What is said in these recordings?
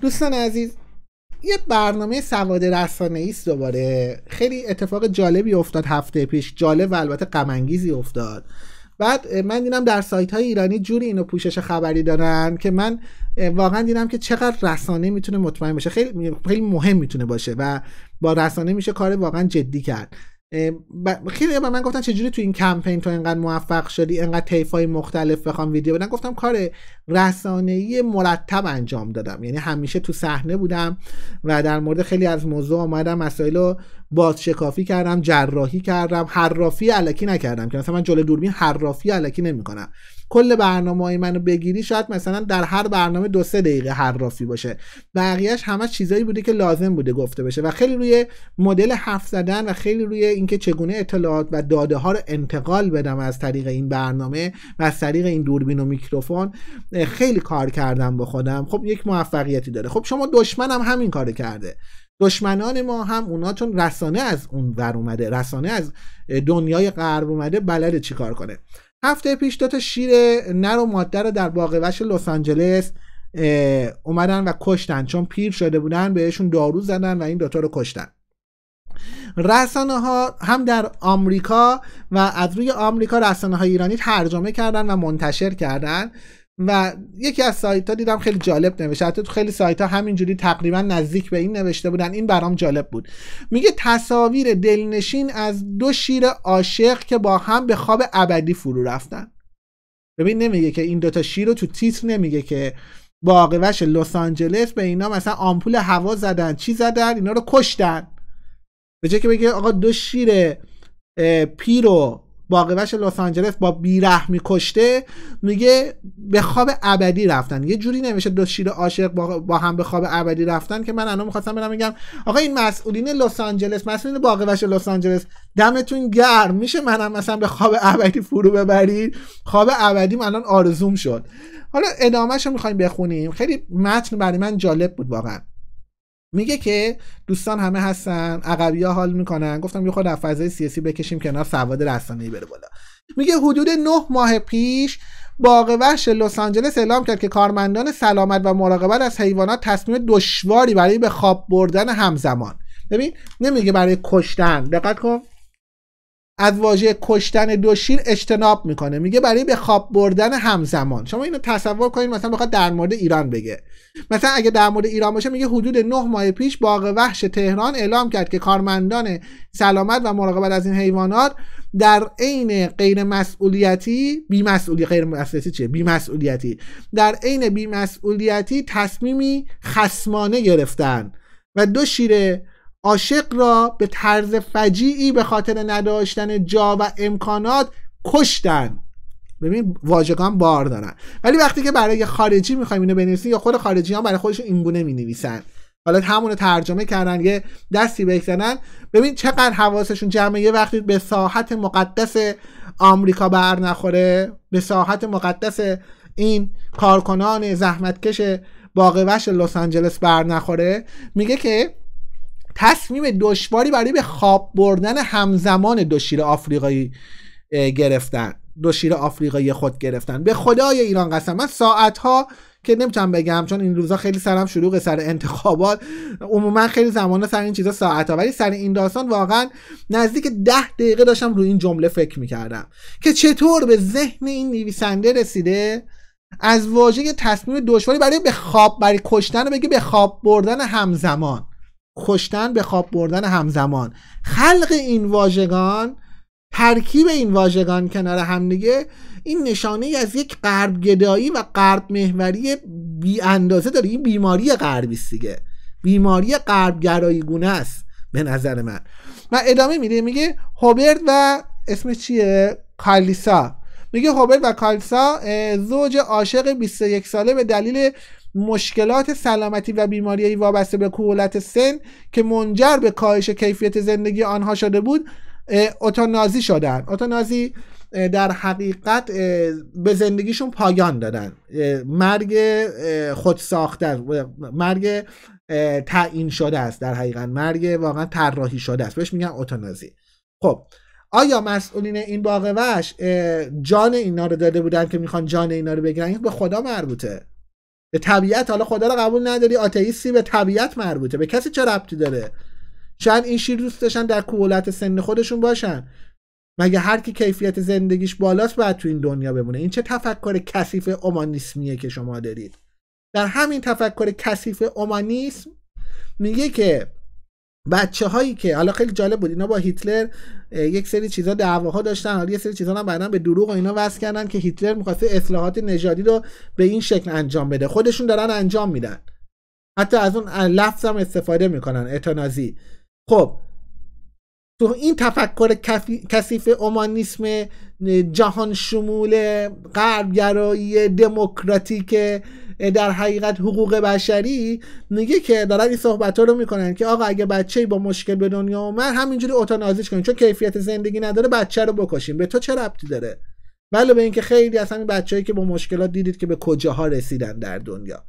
دوستان عزیز یه برنامه سواد رسانه است دوباره خیلی اتفاق جالبی افتاد هفته پیش جالب و البته قمنگیزی افتاد بعد من دیدم در سایت های ایرانی جوری اینو پوشش خبری دارن که من واقعا دیدم که چقدر رسانه میتونه مطمئن باشه خیلی خیلی مهم میتونه باشه و با رسانه میشه کار واقعا جدی کرد خیلی به من گفتن چجوری تو این کمپین تو اینقدر موفق شدی اینقدر تیفای مختلف بخوام ویدیو بدن گفتم کار ای مرتب انجام دادم یعنی همیشه تو صحنه بودم و در مورد خیلی از موضوع آمدم مسائل رو بازشکافی کردم جراحی کردم حرافی علکی نکردم که مثلا من جلو دوربین حرافی علکی نمیکنم کل برنامه های منو بگیری شاید مثلا در هر برنامه دو سه دقیقه حرافی باشه بقیهش همه چیزایی بوده که لازم بوده گفته بشه و خیلی روی مدل حرف زدن و خیلی روی اینکه چگونه اطلاعات و داده ها رو انتقال بدم از طریق این برنامه و از طریق این دوربین و میکروفون خیلی کار کردم با خودم خب یک موفقیتی داره خب شما دشمنم هم همین کار کرده دشمنان ما هم اونا چون رسانه از اون ور اومده رسانه از دنیای غرب اومده بلد چیکار کنه هفته پیش دو شیر نر و ماده رو در باقیوش لس آنجلس اومدن و کشتن چون پیر شده بودن بهشون دارو زدن و این دوتا رو کشتن رسانه ها هم در آمریکا و از روی آمریکا رسانه های ایرانی ترجمه کردن و منتشر کردن و یکی از سایت ها دیدم خیلی جالب نوشته حتی تو خیلی سایت ها همینجوری تقریبا نزدیک به این نوشته بودن این برام جالب بود میگه تصاویر دلنشین از دو شیر عاشق که با هم به خواب ابدی فرو رفتن ببین نمیگه که این دوتا شیر رو تو تیتر نمیگه که باقیوش لس آنجلس به اینا مثلا آمپول هوا زدن چی زدن اینا رو کشتن به که بگه آقا دو شیر پیرو باقیوش لس آنجلس با بیرحمی کشته میگه به خواب ابدی رفتن یه جوری نمیشه دو شیر عاشق با, هم به خواب ابدی رفتن که من الان میخواستم برم میگم آقا این مسئولین لس آنجلس مسئولین باقیوش لس آنجلس دمتون گرم میشه منم مثلا به خواب ابدی فرو ببرید خواب من الان آرزوم شد حالا ادامهش رو میخوایم بخونیم خیلی متن برای من جالب بود واقعا میگه که دوستان همه هستن عقبی حال میکنن گفتم یه خود از فضای سیاسی بکشیم کنار سواد رسانه‌ای بره بالا میگه حدود نه ماه پیش باغ وحش لس آنجلس اعلام کرد که کارمندان سلامت و مراقبت از حیوانات تصمیم دشواری برای به خواب بردن همزمان ببین نمیگه برای کشتن دقت کن از واژه کشتن دو شیر اجتناب میکنه میگه برای به خواب بردن همزمان شما اینو تصور کنید مثلا بخواد در مورد ایران بگه مثلا اگه در مورد ایران باشه میگه حدود نه ماه پیش باغ وحش تهران اعلام کرد که کارمندان سلامت و مراقبت از این حیوانات در عین غیر مسئولیتی بی مسئولی غیر مسئولیتی چیه بی مسئولیتی در عین بی مسئولیتی تصمیمی خصمانه گرفتن و دو شیر عاشق را به طرز فجیعی به خاطر نداشتن جا و امکانات کشتن ببین واژگان بار دارن ولی وقتی که برای خارجی میخوایم اینو بنویسیم یا خود خارجی هم برای خودشون اینگونه مینویسن حالا همونو ترجمه کردن یه دستی بکنن ببین چقدر حواسشون جمعه یه وقتی به ساحت مقدس آمریکا بر نخوره به ساحت مقدس این کارکنان زحمتکش باقوش لس آنجلس بر نخوره میگه که تصمیم دشواری برای به خواب بردن همزمان دو شیر آفریقایی گرفتن دو شیر آفریقایی خود گرفتن به خدای ایران قسم من ساعت ها که نمیتونم بگم چون این روزا خیلی سرم شلوغه سر انتخابات عموما خیلی زمانه سر این چیزا ساعت ها ولی سر این داستان واقعا نزدیک ده دقیقه داشتم روی این جمله فکر میکردم که چطور به ذهن این نویسنده رسیده از واژه تصمیم دشواری برای به خواب برای کشتن بگه به خواب بردن همزمان کشتن به خواب بردن همزمان خلق این واژگان ترکیب این واژگان کنار همدیگه این نشانه ای از یک غرب گدایی و غرب محوری بی اندازه داره این بیماری غربی است دیگه بیماری غرب گرایی گونه است به نظر من و ادامه میده میگه هوبرت و اسم چیه کالیسا میگه هوبرت و کالیسا زوج عاشق 21 ساله به دلیل مشکلات سلامتی و بیماری وابسته به کهولت سن که منجر به کاهش کیفیت زندگی آنها شده بود اوتانازی شدن اوتانازی در حقیقت به زندگیشون پایان دادن مرگ خود مرگ تعیین شده است در حقیقت مرگ واقعا طراحی شده است بهش میگن اوتانازی خب آیا مسئولین این باقوش جان اینا رو داده بودن که میخوان جان اینا رو بگیرن به خدا مربوطه به طبیعت حالا خدا رو قبول نداری آتئیستی به طبیعت مربوطه به کسی چه ربطی داره شاید این شیر دوست داشتن در کولت سن خودشون باشن مگه هر کی کیفیت زندگیش بالاست باید تو این دنیا بمونه این چه تفکر کثیف اومانیسمیه که شما دارید در همین تفکر کثیف اومانیسم میگه که بچه هایی که حالا خیلی جالب بود اینا با هیتلر یک سری چیزا دعواها داشتن حالا یه سری چیزا هم بعدا به دروغ و اینا وصل کردن که هیتلر میخواسته اصلاحات نژادی رو به این شکل انجام بده خودشون دارن انجام میدن حتی از اون لفظ هم استفاده میکنن اتانازی خب تو این تفکر کثیف اومانیسم جهان شمول غربگرایی دموکراتیک در حقیقت حقوق بشری میگه که دارن این صحبت ها رو میکنن که آقا اگه بچه با مشکل به دنیا اومد همینجوری اوتانازیش کنیم چون کیفیت زندگی نداره بچه رو بکشیم به تو چه ربطی داره بله به اینکه خیلی از همین بچههایی که با مشکلات دیدید که به کجاها رسیدن در دنیا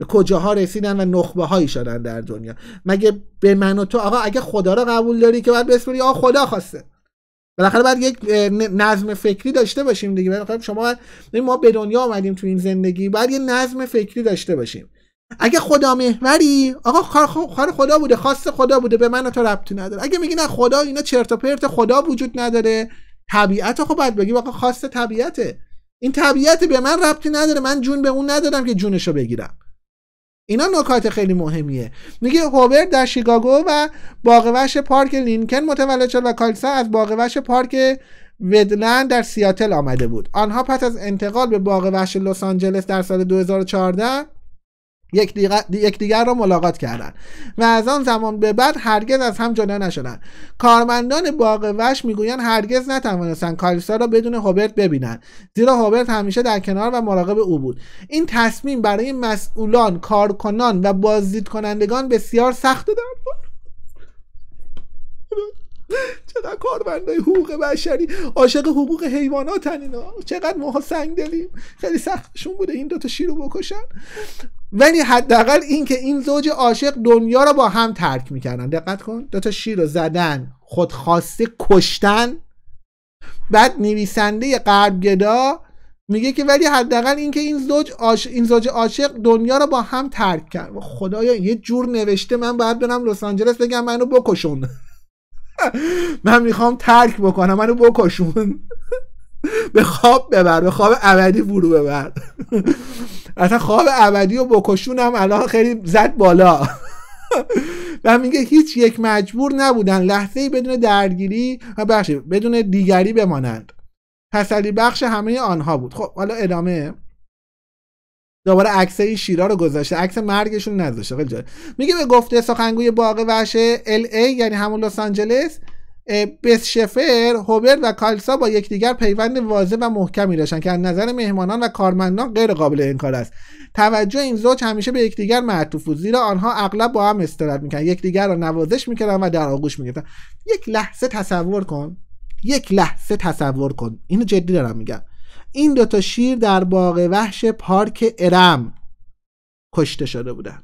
به کجاها رسیدن و نخبه هایی شدن در دنیا مگه به من تو آقا اگه خدا رو قبول داری که باید بسپری آ خدا خواسته بالاخره بعد یک نظم فکری داشته باشیم دیگه بالاخره شما ما به دنیا آمدیم تو این زندگی باید یه نظم فکری داشته باشیم اگه خدا محوری آقا کار خدا بوده خاص خدا بوده به من و تو ربطی نداره اگه میگی نه خدا اینا چرت و پرت خدا وجود نداره طبیعت خب بگی آقا خاص طبیعته این طبیعت به من ربطی نداره من جون به اون ندادم که جونشو بگیرم اینا نکات خیلی مهمیه میگه هوبرت در شیکاگو و وحش پارک لینکن متولد شد و کالسا از وحش پارک ودلند در سیاتل آمده بود آنها پس از انتقال به باقوش لس آنجلس در سال 2014 یکدیگر را ملاقات کردند و از آن زمان به بعد هرگز از هم جدا نشدند کارمندان باغ وش میگویند هرگز نتوانستند کالیسا را بدون هوبرت ببینند زیرا هوبرت همیشه در کنار و مراقب او بود این تصمیم برای مسئولان کارکنان و بازدیدکنندگان کنندگان بسیار سخت و بود چقدر کارمندای حقوق بشری عاشق حقوق حیواناتن اینا چقدر ماها سنگ دلیم خیلی سختشون بوده این دوتا شیر رو بکشن ولی حداقل این که این زوج عاشق دنیا رو با هم ترک میکردن دقت کن دوتا شیر رو زدن خودخواسته کشتن بعد نویسنده قربگدا میگه که ولی حداقل اینکه این زوج این زوج عاشق دنیا رو با هم ترک کرد خدایا یه جور نوشته من باید برم لس آنجلس بگم منو بکشون من میخوام ترک بکنم منو بکشون به خواب ببر به خواب ابدی برو ببر اصلا خواب ابدی و بکشونم الان خیلی زد بالا و میگه هیچ یک مجبور نبودن لحظه ای بدون درگیری و بدون دیگری بمانند تسلی بخش همه آنها بود خب حالا ادامه دوباره عکس این شیرا رو گذاشته عکس مرگشون نذاشته خیلی جالب میگه به گفته سخنگوی باغ وحش ال یعنی همون لس آنجلس بس شفر، هوبر و کالسا با یکدیگر پیوند واضح و محکمی داشتن که از نظر مهمانان و کارمندان غیر قابل انکار است. توجه این زوج همیشه به یکدیگر معطوف بود زیرا آنها اغلب با هم استراحت میکردند، یکدیگر را نوازش میکردن و در آغوش میگرفتن یک لحظه تصور کن، یک لحظه تصور کن. اینو جدی دارم میگم. این دوتا شیر در باغ وحش پارک ارم کشته شده بودن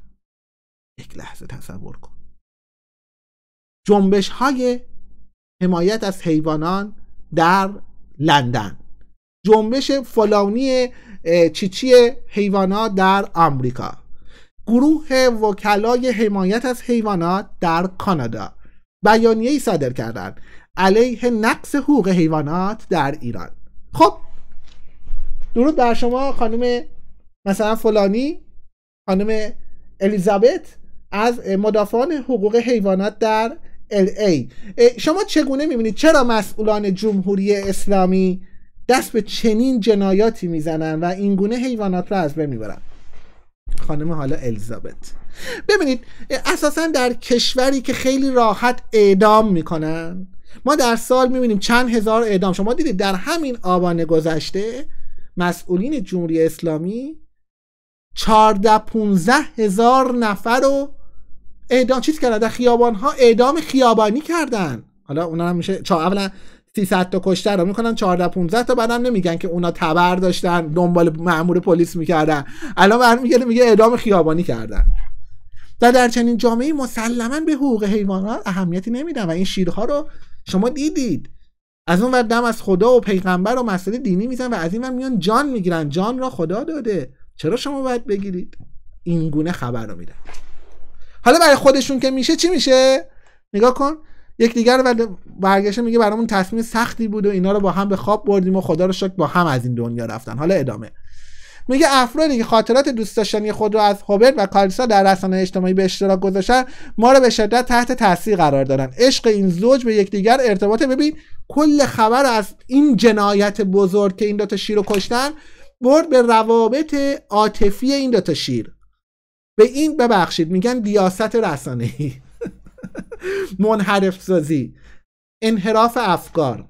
یک لحظه تصور کن جنبش های حمایت از حیوانان در لندن جنبش فلانی چیچی حیوانات در آمریکا گروه وکلای حمایت از حیوانات در کانادا ای صادر کردند علیه نقص حقوق حیوانات در ایران خب درود بر شما خانم مثلا فلانی خانم الیزابت از مدافعان حقوق حیوانات در ال ای شما چگونه میبینید چرا مسئولان جمهوری اسلامی دست به چنین جنایاتی میزنن و اینگونه حیوانات را از بین میبرن خانم حالا الیزابت ببینید اساسا در کشوری که خیلی راحت اعدام میکنن ما در سال میبینیم چند هزار اعدام شما دیدید در همین آبان گذشته مسئولین جمهوری اسلامی 14 15 هزار نفر رو اعدام چیز کردن در خیابان ها اعدام خیابانی کردن حالا اونا هم میشه چا اولا 300 تا کشته رو میکنن 14 15 تا بعدم نمیگن که اونا تبر داشتن دنبال معمور پلیس میکردن الان برمیگرده میگه اعدام خیابانی کردن و در چنین جامعه مسلما به حقوق حیوانات اهمیتی نمیدن و این شیرها رو شما دیدید از اون ور دم از خدا و پیغمبر و مسئله دینی میزن و از این ور میان جان میگیرن جان را خدا داده چرا شما باید بگیرید این گونه خبر رو میدن حالا برای خودشون که میشه چی میشه نگاه کن یک دیگر رو برگشته میگه برامون تصمیم سختی بود و اینا رو با هم به خواب بردیم و خدا رو شکر با هم از این دنیا رفتن حالا ادامه میگه افرادی که خاطرات دوست داشتنی خود را از هوبرت و کالیسا در رسانه اجتماعی به اشتراک گذاشتن ما رو به شدت تحت تاثیر قرار دادن عشق این زوج به یکدیگر ارتباط ببین کل خبر از این جنایت بزرگ که این دوتا شیر رو کشتن برد به روابط عاطفی این دوتا شیر به این ببخشید میگن دیاست رسانه ای منحرف سازی انحراف افکار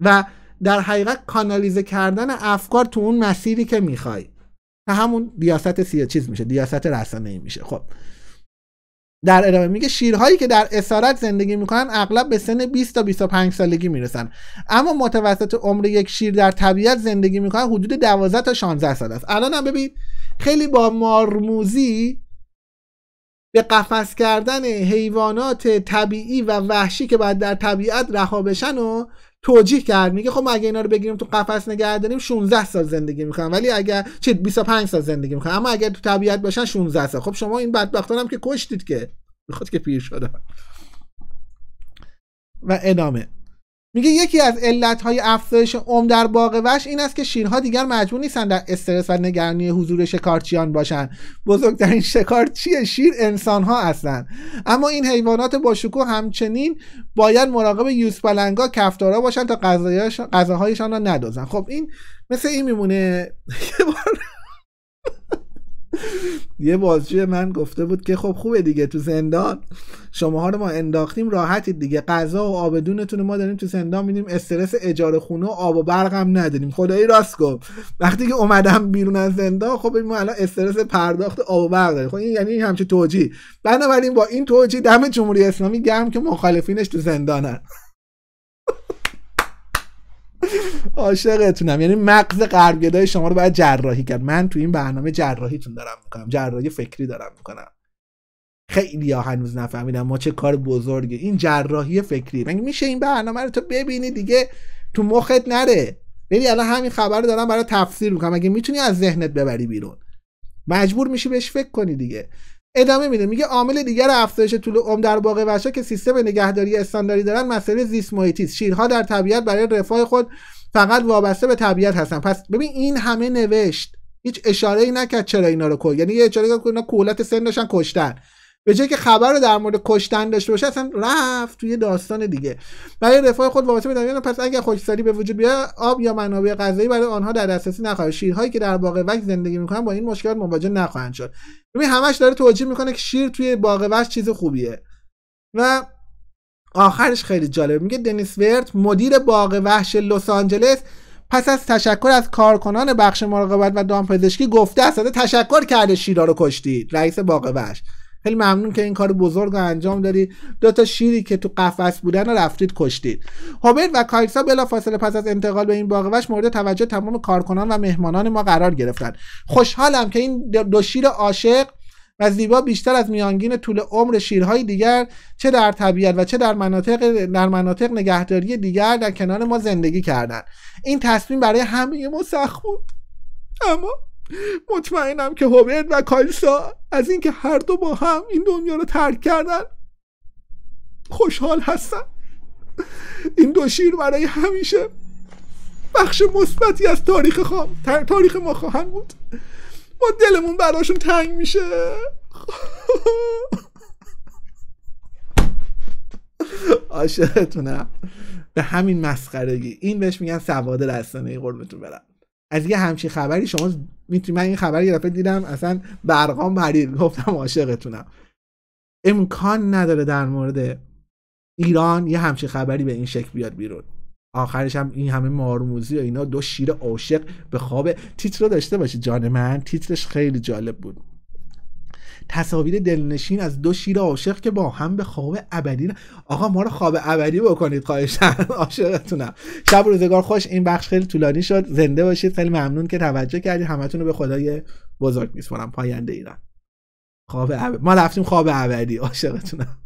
و در حقیقت کانالیزه کردن افکار تو اون مسیری که میخوای همون دیاست سیاه چیز میشه دیاست رسانه میشه خب در ادامه میگه شیرهایی که در اسارت زندگی میکنن اغلب به سن 20 تا 25 سالگی میرسن اما متوسط عمر یک شیر در طبیعت زندگی میکنن حدود 12 تا 16 سال است الان هم ببین خیلی با مارموزی به قفس کردن حیوانات طبیعی و وحشی که بعد در طبیعت رها بشن و توجیه کرد میگه خب ما اگه اینا رو بگیریم تو قفس نگه داریم 16 سال زندگی میکنن ولی اگر چه 25 سال زندگی میکنن اما اگر تو طبیعت باشن 16 سال خب شما این بدبختان هم که کشتید که میخواد که پیر شده و ادامه میگه یکی از علتهای افزایش عم در باغ وش این است که شیرها دیگر مجبور نیستن در استرس و نگرانی حضور شکارچیان باشند بزرگترین شکارچی شیر انسانها هستند اما این حیوانات با همچنین باید مراقب یوزپلنگا کفتارا باشن تا غذاهایشان را ندازن خب این مثل این میمونه یه بار یه بازجوی من گفته بود که خب خوبه دیگه تو زندان شماها رو ما انداختیم راحتید دیگه غذا و آبدونتون ما داریم تو زندان میدیم استرس اجاره خونه و آب و برقم نداریم خدایی راست گفت وقتی که اومدم بیرون از زندان خب ما الان استرس پرداخت آب و برق داریم خب این یعنی همچه توجیه بنابراین با این توجیه دم جمهوری اسلامی گرم که مخالفینش تو زندانن عاشقتونم یعنی مغز غربگدای شما رو باید جراحی کرد من تو این برنامه جراحیتون دارم میکنم جراحی فکری دارم میکنم خیلی ها هنوز نفهمیدم ما چه کار بزرگه این جراحی فکری مگه میشه این برنامه رو تو ببینی دیگه تو مخت نره بری یعنی الان همین خبر رو دارم برای تفسیر میکنم مگه میتونی از ذهنت ببری بیرون مجبور میشی بهش فکر کنی دیگه ادامه میده میگه عامل دیگر افزایش طول عمر در باغ وحشا که سیستم نگهداری استانداری دارن مسئله زیست محیطی شیرها در طبیعت برای رفاه خود فقط وابسته به طبیعت هستن پس ببین این همه نوشت هیچ اشاره ای نکرد چرا اینا رو کل یعنی یه اشاره کرد اینا کولت سن داشتن کشتن به جای که خبر رو در مورد کشتن داشته باشه اصلا رفت توی داستان دیگه برای رفاه خود واسه بدن پس اگر خوشسالی به وجود بیاد آب یا منابع غذایی برای آنها در دسترسی نخواهد شیرهایی که در باغ وحش زندگی میکنن با این مشکلات مواجه نخواهند شد ببین همش داره توجیه میکنه که شیر توی باغ وحش چیز خوبیه و آخرش خیلی جالبه میگه دنیس ورت مدیر باغ وحش لس آنجلس پس از تشکر از کارکنان بخش مراقبت و دامپزشکی گفته است تشکر کرده شیرا رو کشتید رئیس باغ وحش خیلی ممنون که این کار بزرگ رو انجام داری دو تا شیری که تو قفس بودن رو رفتید کشتید هوبرت و کایسا فاصله پس از انتقال به این وش مورد توجه تمام کارکنان و مهمانان ما قرار گرفتن خوشحالم که این دو شیر عاشق و زیبا بیشتر از میانگین طول عمر شیرهای دیگر چه در طبیعت و چه در مناطق در مناطق نگهداری دیگر در کنار ما زندگی کردند این تصمیم برای همه ما سخت بود اما مطمئنم که هوبرت و کالسا از اینکه هر دو با هم این دنیا رو ترک کردن خوشحال هستن این دو شیر برای همیشه بخش مثبتی از تاریخ خام تاریخ ما خواهند بود ما دلمون براشون تنگ میشه عاشقتونم به همین مسخرگی این بهش میگن سواد رسانه قربتون برم از یه همچین خبری شما میتونی من این خبر یه دفعه دیدم اصلا برقام پرید گفتم عاشقتونم امکان نداره در مورد ایران یه همچین خبری به این شکل بیاد بیرون آخرش هم این همه مارموزی و اینا دو شیر عاشق به خواب تیتر رو داشته باشه جان من تیترش خیلی جالب بود تصاویر دلنشین از دو شیر عاشق که با هم به خواب ابدی آقا ما رو خواب ابدی بکنید خواهشن عاشقتونم شب روزگار خوش این بخش خیلی طولانی شد زنده باشید خیلی ممنون که توجه کردید همتون رو به خدای بزرگ میسپارم پاینده ایران خواب ما رفتیم خواب ابدی عاشقتونم